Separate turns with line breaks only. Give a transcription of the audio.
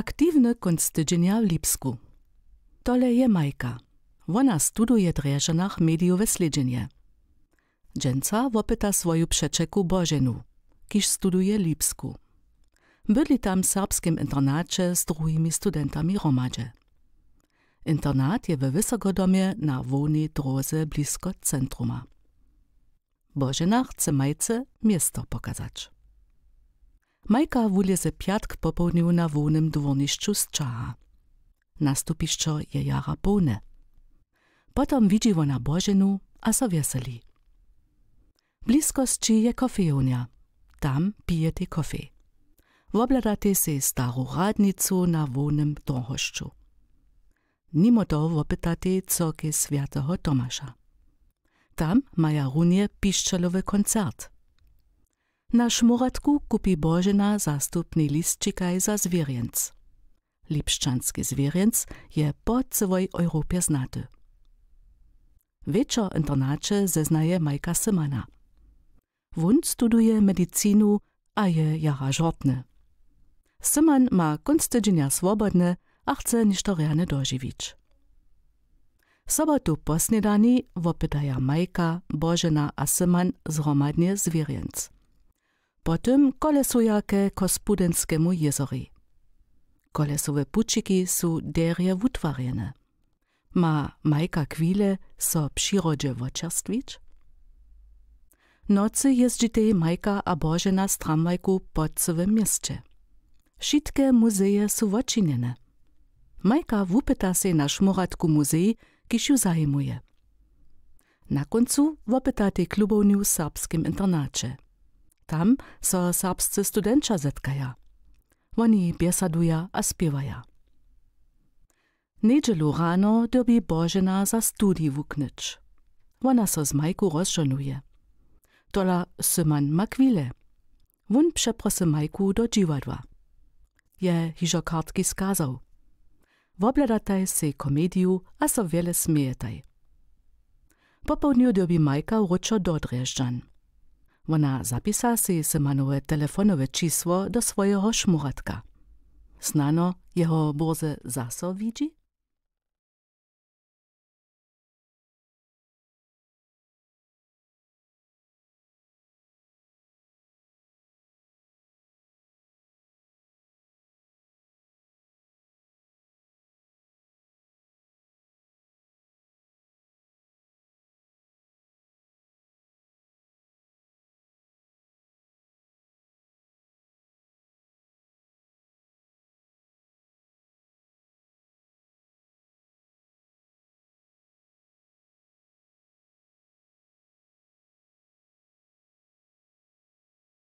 Aktywny konstydženja Lipsku. Tole je Majka. Ona studuje Dreženach mediove sledženje. Dženca opeta svoju przeczeku bożenu, kiż studuje Lipsku. Byli tam serbskim internacie z drugimi studentami romadzie. Internat je we Wysokodomie na wolnej drodze blisko centruma. Bożena chce Majce miasto pokazać. Majka wulieze piatk popołnił na wołnym dworniszczu z czaha. Nastupiszczo je jara pełne. Potem widzi ona Bożenu, a so weseli. Bliskości je kofejonia. Tam pije ty kofej. Wobladate se staru radnicu na wołnym dworniszczu. Nimo to wopytate cokie świętego Tomasza. Tam maja runie piszczelowy koncert – na šmuratku kupi Božena zastupni listčikaj za zvirjenc. Lipščanski zvirjenc je po celoj Evropi znate. Večer internače zeznaje Majka Semana. Wund studuje medicinu, a je jara žopne. Seman ma konc svobodne, swobodne, a chce ništoriane doživić. Sobotu po snedani Majka, Božena a Seman romadnie zwierjenc. Potem kolesojakę ko Spudenskemu jezori. Kolesowe pučiki su derie utvarjene. Ma Majka Kwile so przyrodzie woczerstwicz? Nocy jeździtej Majka a Bożena z tramwajku po całym mieście. Wszystkie muzeje są woczinione. Majka wypyta się na szmuratku muzei, kiż zajmuje. Na końcu wopyta tej klubowniu serbskim internacie. tam so sapsce studenča zetkaja. Oni besaduja a spivaja. Nedželu rano dobi Božena za studij vuknič. Ona so z majku rozšonuje. Tola se manj makvile. Vun preprosi majku do dživadva. Je hižo kartki skazal. Vobledataj se komediju, a so vele smijetaj. Popovdnju dobi majka vročo do Drežan. Ona zapisa si semanowe telefonowe cisło do swojego szmuratka. Znano jeho burze zaso widzi,